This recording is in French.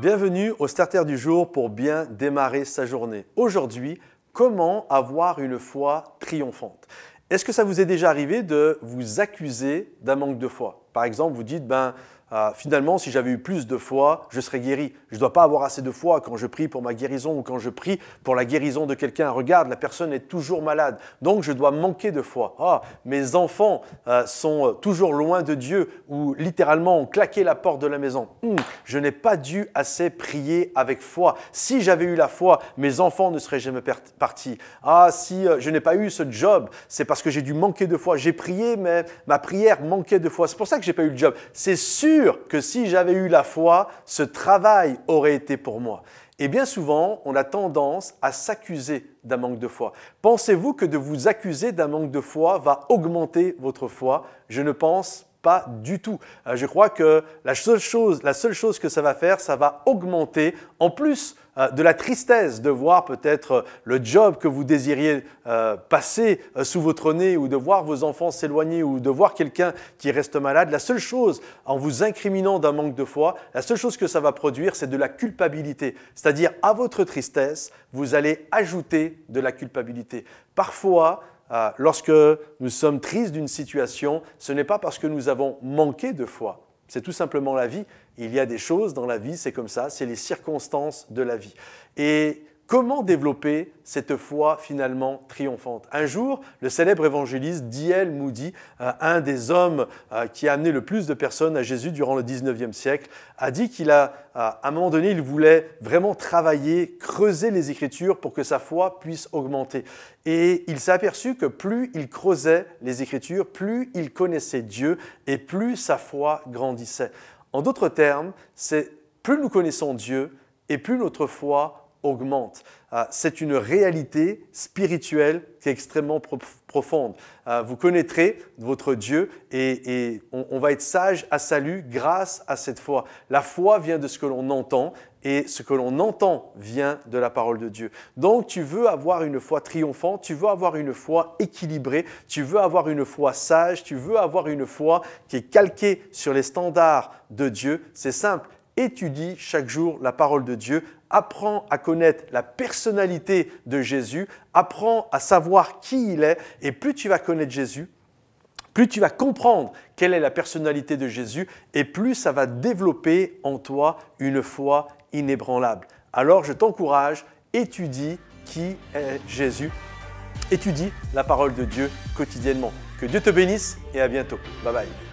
Bienvenue au Starter du jour pour bien démarrer sa journée. Aujourd'hui, comment avoir une foi triomphante est-ce que ça vous est déjà arrivé de vous accuser d'un manque de foi Par exemple, vous dites, ben, euh, finalement, si j'avais eu plus de foi, je serais guéri. Je ne dois pas avoir assez de foi quand je prie pour ma guérison ou quand je prie pour la guérison de quelqu'un. Regarde, la personne est toujours malade, donc je dois manquer de foi. Ah, mes enfants euh, sont toujours loin de Dieu ou littéralement ont claqué la porte de la maison. Hum, je n'ai pas dû assez prier avec foi. Si j'avais eu la foi, mes enfants ne seraient jamais partis. Ah, si euh, je n'ai pas eu ce job, c'est parce que j'ai dû manquer de foi. J'ai prié, mais ma prière manquait de foi. C'est pour ça que j'ai pas eu le job. C'est sûr que si j'avais eu la foi, ce travail aurait été pour moi. Et bien souvent, on a tendance à s'accuser d'un manque de foi. Pensez-vous que de vous accuser d'un manque de foi va augmenter votre foi Je ne pense pas du tout. Euh, je crois que la seule, chose, la seule chose que ça va faire, ça va augmenter, en plus euh, de la tristesse de voir peut-être euh, le job que vous désiriez passer sous votre nez ou de voir vos enfants s'éloigner ou de voir quelqu'un qui reste malade, la seule chose, en vous incriminant d'un manque de foi, la seule chose que ça va produire, c'est de la culpabilité. C'est-à-dire, à votre tristesse, vous allez ajouter de la culpabilité. Parfois, euh, lorsque nous sommes tristes d'une situation, ce n'est pas parce que nous avons manqué de foi. C'est tout simplement la vie. Il y a des choses dans la vie, c'est comme ça, c'est les circonstances de la vie. Et Comment développer cette foi finalement triomphante Un jour, le célèbre évangéliste diel Moody, euh, un des hommes euh, qui a amené le plus de personnes à Jésus durant le 19e siècle, a dit qu'il a, euh, à un moment donné, il voulait vraiment travailler, creuser les Écritures pour que sa foi puisse augmenter. Et il s'est aperçu que plus il creusait les Écritures, plus il connaissait Dieu et plus sa foi grandissait. En d'autres termes, c'est plus nous connaissons Dieu et plus notre foi augmente. Euh, c'est une réalité spirituelle qui est extrêmement profonde. Euh, vous connaîtrez votre Dieu et, on, va être sage à salut grâce à cette foi. La foi vient de ce que l'on entend et ce que l'on entend vient de la parole de Dieu. Donc tu veux avoir une foi triomphante, tu veux avoir une foi équilibrée, tu veux avoir une foi sage, tu veux avoir une foi qui est calquée sur les standards de Dieu. C'est simple, étudie chaque jour la parole de Dieu apprends à connaître la personnalité de Jésus, apprends à savoir qui il est, et plus tu vas connaître Jésus, plus tu vas comprendre quelle est la personnalité de Jésus, et plus ça va développer en toi une foi inébranlable. Alors je t'encourage, étudie qui est Jésus, étudie la parole de Dieu quotidiennement. Que Dieu te bénisse et à bientôt. Bye bye.